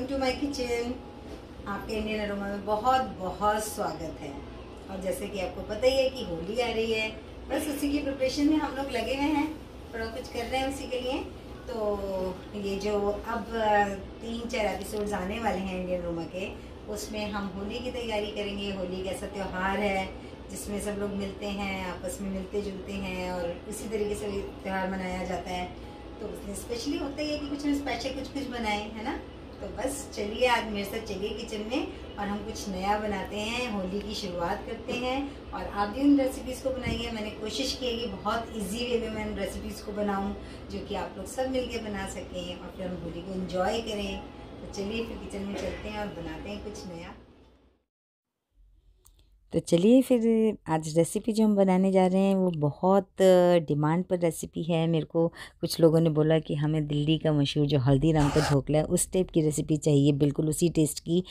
welcome to my kitchen आपके Indian aroma में बहुत बहुत स्वागत है और जैसे कि आपको पता ही है कि होली आ रही है बस उसी की प्रिपरेशन में हम लोग लगे हुए हैं थोड़ा कुछ कर रहे हैं उसी के लिए तो ये जो अब तीन चार एपिसोड्स आने वाले हैं इंडियन अरोमा के उसमें हम होली की तैयारी करेंगे होली कैसा त्यौहार है जिसमें सब लोग मिलते हैं आपस में मिलते जुलते हैं और इसी तरीके से त्यौहार मनाया जाता है तो उसमें स्पेशली होता ही है कि कुछ हम स्पेशल कुछ कुछ बनाए है ना तो बस चलिए आज मेरे साथ चलिए किचन में और हम कुछ नया बनाते हैं होली की शुरुआत करते हैं और आप भी उन रेसिपीज़ को बनाइए मैंने कोशिश की है कि बहुत इजी वे में मैं उन रेसिपीज़ को बनाऊं जो कि आप लोग सब मिलके बना सकें और फिर हम होली को एंजॉय करें तो चलिए फिर किचन में चलते हैं और बनाते हैं कुछ नया तो चलिए फिर आज रेसिपी जो हम बनाने जा रहे हैं वो बहुत डिमांड पर रेसिपी है मेरे को कुछ लोगों ने बोला कि हमें दिल्ली का मशहूर जो हल्दीराम का ढोकला है उस टाइप की रेसिपी चाहिए बिल्कुल उसी टेस्ट की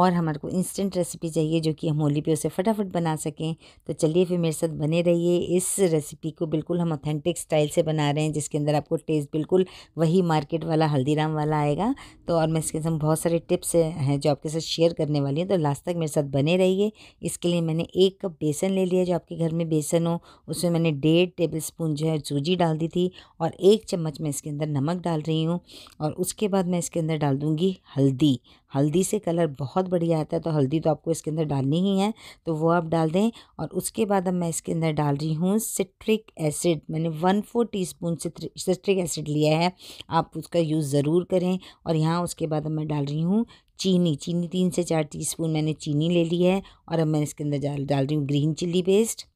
और हमारे को इंस्टेंट रेसिपी चाहिए जो कि हम होली पे उसे फटाफट बना सकें तो चलिए फिर मेरे साथ बने रहिए इस रेसिपी को बिल्कुल हम ऑथेंटिक स्टाइल से बना रहे हैं जिसके अंदर आपको टेस्ट बिल्कुल वही मार्केट वाला हल्दीराम वाला आएगा तो और मैं इसके साथ बहुत सारे टिप्स हैं जो आपके साथ शेयर करने वाली हूँ तो लास्ट तक मेरे साथ बने रहिए इसके लिए मैंने एक कप बेसन ले लिया जो आपके घर में बेसन हो उसमें मैंने डेढ़ टेबल स्पून जो है सूजी डाल दी थी और एक चम्मच मैं इसके अंदर नमक डाल रही हूँ और उसके बाद मैं इसके अंदर डाल दूँगी हल्दी हल्दी से कलर बहुत बढ़िया आता है तो हल्दी तो आपको इसके अंदर डालनी ही है तो वो आप डाल दें और उसके बाद अब मैं इसके अंदर डाल रही हूँ सिट्रिक एसिड मैंने one four teaspoon citric acid लिया है आप उसका यूज़ ज़रूर करें और यहाँ उसके बाद अब मैं डाल रही हूँ चीनी चीनी तीन से चार टीस्पून मैंने चीनी ले ली है और अब मैं इसके अंदर डाल डाल रही हूँ ग्रीन चिल्ली पेस्ट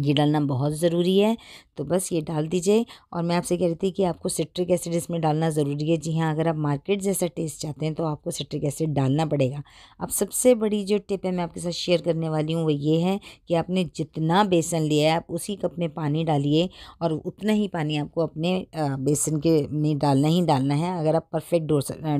ये डालना बहुत ज़रूरी है तो बस ये डाल दीजिए और मैं आपसे कह रही थी कि आपको सिट्रिक एसिड इसमें डालना ज़रूरी है जी हाँ अगर आप मार्केट जैसा टेस्ट चाहते हैं तो आपको सिट्रिक एसिड डालना पड़ेगा अब सबसे बड़ी जो टिप है मैं आपके साथ शेयर करने वाली हूँ वो ये है कि आपने जितना बेसन लिया है आप उसी कप में पानी डालिए और उतना ही पानी आपको अपने बेसन के में डालना ही डालना है अगर आप परफेक्ट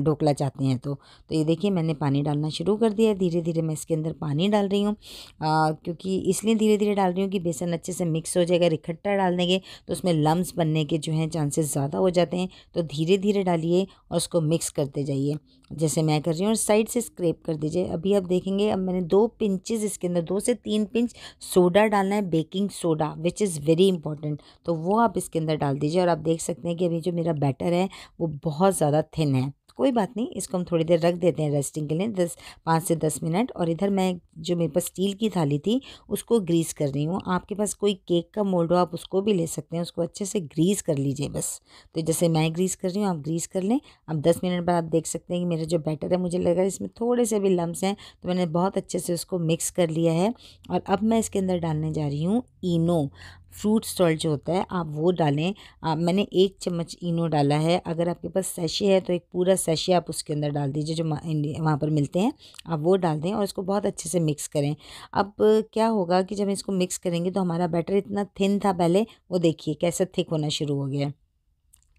ढोकला चाहते हैं तो तो ये देखिए मैंने पानी डालना शुरू कर दिया धीरे धीरे मैं इसके अंदर पानी डाल रही हूँ क्योंकि इसलिए धीरे धीरे डाल रही हूँ कि बेसन बेसन अच्छे से मिक्स हो जाएगा इकट्ठा डाल देंगे तो उसमें लम्स बनने के जो हैं चांसेस ज़्यादा हो जाते हैं तो धीरे धीरे डालिए और उसको मिक्स करते जाइए जैसे मैं कर रही हूँ और साइड से स्क्रेप कर दीजिए अभी आप देखेंगे अब मैंने दो पिंचेस इसके अंदर दो से तीन पिंच सोडा डालना है baking soda which is very important तो वो आप इसके अंदर डाल दीजिए और आप देख सकते हैं कि अभी जो मेरा बैटर है वो बहुत ज़्यादा थिन है तो कोई बात नहीं इसको हम थोड़ी देर रख देते हैं रेस्टिंग के लिए दस पाँच से दस मिनट और इधर मैं जो मेरे पास स्टील की थाली थी उसको ग्रीस कर रही हूँ आपके पास कोई केक का मोल्ड हो आप उसको भी ले सकते हैं उसको अच्छे से ग्रीस कर लीजिए बस तो जैसे मैं ग्रीस कर रही हूँ आप ग्रीस कर लें अब दस मिनट बाद आप देख सकते हैं कि मेरा जो बैटर है मुझे लगा इसमें थोड़े से भी लम्स हैं तो मैंने बहुत अच्छे से उसको मिक्स कर लिया है और अब मैं इसके अंदर डालने जा रही हूँ इनो फ्रूट सॉल्ट जो होता है आप वो डालें आ, मैंने एक चम्मच इनो डाला है अगर आपके पास सैशे है तो एक पूरा सैशे आप उसके अंदर डाल दीजिए जो वहाँ पर मिलते हैं आप वो डाल दें और इसको बहुत अच्छे से मिक्स करें अब क्या होगा कि जब इसको मिक्स करेंगे तो हमारा बैटर इतना थिन था पहले वो देखिए कैसे थिक होना शुरू हो गया है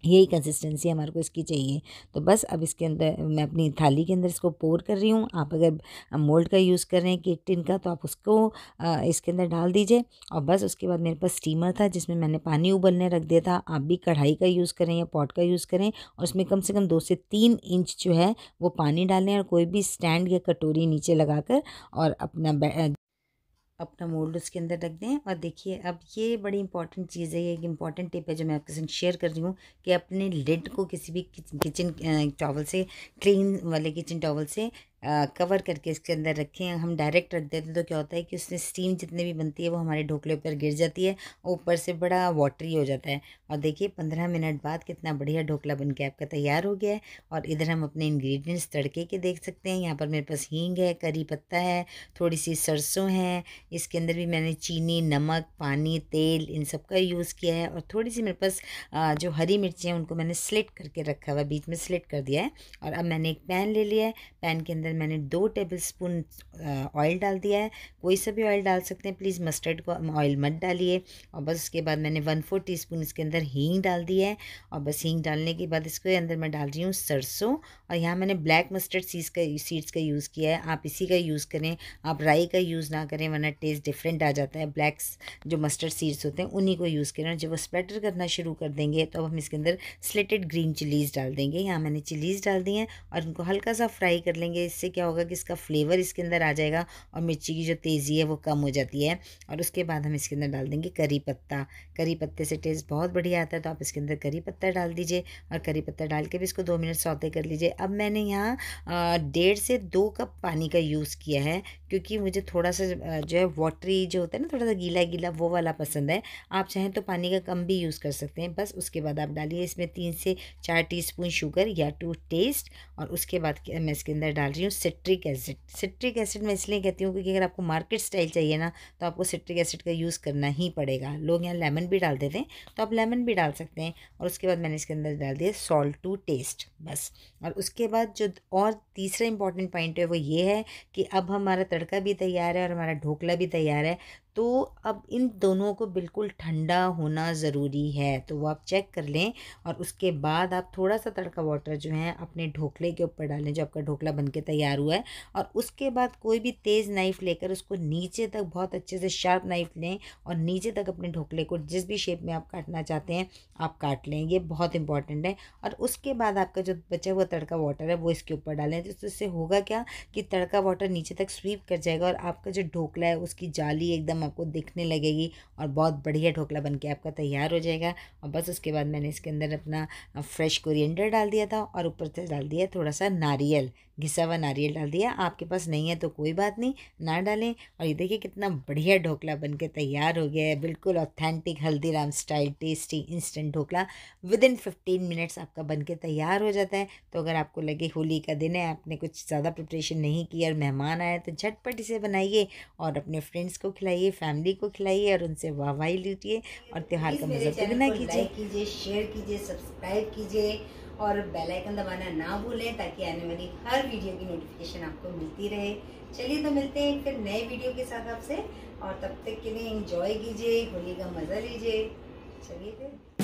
यही कंसिस्टेंसी हमारे को इसकी चाहिए तो बस अब इसके अंदर मैं अपनी थाली के अंदर इसको पोर कर रही हूँ आप अगर मोल्ड का यूज़ कर रहे हैं केक टिन का तो आप उसको इसके अंदर डाल दीजिए और बस उसके बाद मेरे पास स्टीमर था जिसमें मैंने पानी उबलने रख दिया था आप भी कढ़ाई का यूज़ करें या पॉट का यूज़ करें और उसमें कम से कम दो से तीन इंच जो है वो पानी डालें और कोई भी स्टैंड या कटोरी नीचे लगा कर और अपना अपना मोल्ड उसके अंदर रख दें और देखिए अब ये बड़ी इंपॉर्टेंट चीज़ है ये एक इंपॉर्टेंट टिप है जो मैं आपके साथ शेयर कर रही हूँ कि अपने लिड को किसी भी किचन टॉवल से क्लीन वाले किचन टॉवल से कवर करके इसके अंदर रखें हम डायरेक्ट रख देते हैं तो क्या होता है कि उसमें स्टीम जितनी भी बनती है वो हमारे ढोकले ऊपर गिर जाती है ऊपर से बड़ा वाटरी हो जाता है और देखिए पंद्रह मिनट बाद कितना बढ़िया ढोकला बन के आपका तैयार हो गया है और इधर हम अपने इंग्रेडिएंट्स तड़के के देख सकते हैं यहाँ पर मेरे पास हींग है करी पत्ता है थोड़ी सी सरसों है इसके अंदर भी मैंने चीनी नमक पानी तेल इन सब का यूज़ किया है और थोड़ी सी मेरे पास जो हरी मिर्ची हैं उनको मैंने स्लिट करके रखा हुआ बीच में स्लिट कर दिया है और अब मैंने एक पैन ले लिया है पैन के अंदर मैंने दो टेबल स्पून ऑयल डाल दिया है कोई सा भी ऑयल डाल सकते हैं प्लीज़ मस्टर्ड को ऑयल मत डालिए और बस उसके बाद मैंने वन फोर टी स्पून इसके अंदर हींग डाल दी है और बस हींग डालने के बाद इसके अंदर मैं डाल रही हूँ सरसों और यहाँ मैंने ब्लैक मस्टर्ड सीज का सीड्स का यूज़ किया है आप इसी का यूज़ करें आप राई का यूज़ ना करें वरना टेस्ट डिफरेंट आ जाता है ब्लैक जो मस्टर्ड सीड्स होते हैं उन्हीं को यूज़ करें जब वो स्प्रेटर करना शुरू कर देंगे तो अब हम इसके अंदर स्लेटेड ग्रीन चिलीज़ डाल देंगे यहाँ मैंने चिलीज़ डाल दी हैं और इनको हल्का सा फ्राई कर लेंगे इससे इससे क्या होगा कि इसका फ्लेवर इसके अंदर आ जाएगा और मिर्ची की जो तेज़ी है वो कम हो जाती है और उसके बाद हम इसके अंदर डाल देंगे करी पत्ता करी पत्ते से टेस्ट बहुत बढ़िया आता है तो आप इसके अंदर करी पत्ता डाल दीजिए और करी पत्ता डाल के भी इसको दो मिनट सौते कर लीजिए अब मैंने यहाँ डेढ़ से दो कप पानी का यूज़ किया है क्योंकि मुझे थोड़ा सा जो है वाटरी जो होता है ना थोड़ा सा गीला गीला वो वाला पसंद है आप चाहें तो पानी का कम भी यूज़ कर सकते हैं बस उसके बाद आप डालिए इसमें तीन से चार टीस्पून शुगर या टू टेस्ट और उसके बाद मैं इसके अंदर डाल रही हूँ हूँ सिट्रिक एसिड सिट्रिक एसिड मैं इसलिए कहती हूँ क्योंकि अगर आपको मार्केट स्टाइल चाहिए ना तो आपको सिट्रिक एसिड का यूज़ करना ही पड़ेगा लोग यहाँ लेमन भी डाल देते हैं तो आप लेमन भी डाल सकते हैं और उसके बाद मैंने इसके अंदर डाल दिया सॉल्ट टू टेस्ट बस और उसके बाद जो और तीसरा इंपॉर्टेंट पॉइंट है वो ये है कि अब हमारा तड़का भी तैयार है और हमारा ढोकला भी तैयार है तो अब इन दोनों को बिल्कुल ठंडा होना ज़रूरी है तो वो आप चेक कर लें और उसके बाद आप थोड़ा सा तड़का वाटर जो है अपने ढोकले के ऊपर डालें जो आपका ढोकला बन के तैयार हुआ है और उसके बाद कोई भी तेज़ नाइफ़ लेकर उसको नीचे तक बहुत अच्छे से शार्प नाइफ़ लें और नीचे तक अपने ढोकले को जिस भी शेप में आप काटना चाहते हैं आप काट लें ये बहुत इंपॉर्टेंट है और उसके बाद आपका जो बचा हुआ तड़का वाटर है वो इसके ऊपर डालें तो इससे होगा क्या कि तड़का वाटर नीचे तक स्वीप कर जाएगा और आपका जो ढोकला है उसकी जाली एकदम आपको दिखने लगेगी और बहुत बढ़िया ढोकला बन के आपका तैयार हो जाएगा और बस उसके बाद मैंने इसके अंदर अपना फ्रेश कोरिएंडर डाल दिया था और ऊपर से डाल दिया थोड़ा सा नारियल घिसा हुआ नारियल डाल दिया आपके पास नहीं है तो कोई बात नहीं ना डालें और ये देखिए कितना बढ़िया ढोकला बन के तैयार हो गया है बिल्कुल authentic Haldiram style tasty instant dhokla within fifteen minutes आपका बन के तैयार हो जाता है तो अगर आपको लगे होली का दिन है आपने कुछ ज़्यादा प्रिपरेशन नहीं किया और मेहमान आए तो झटपट इसे बनाइए और अपने फ्रेंड्स को खिलाइए फैमिली को खिलाइए और उनसे वाहवाही लीजिए और त्यौहार का मजा कीजिए कीजिए शेयर कीजिए सब्सक्राइब कीजिए और बेल आइकन दबाना ना भूलें ताकि आने वाली हर वीडियो की नोटिफिकेशन आपको मिलती रहे चलिए तो मिलते हैं फिर नए वीडियो के साथ आपसे और तब तक के लिए इंजॉय कीजिए होली का मज़ा लीजिए चलिए फिर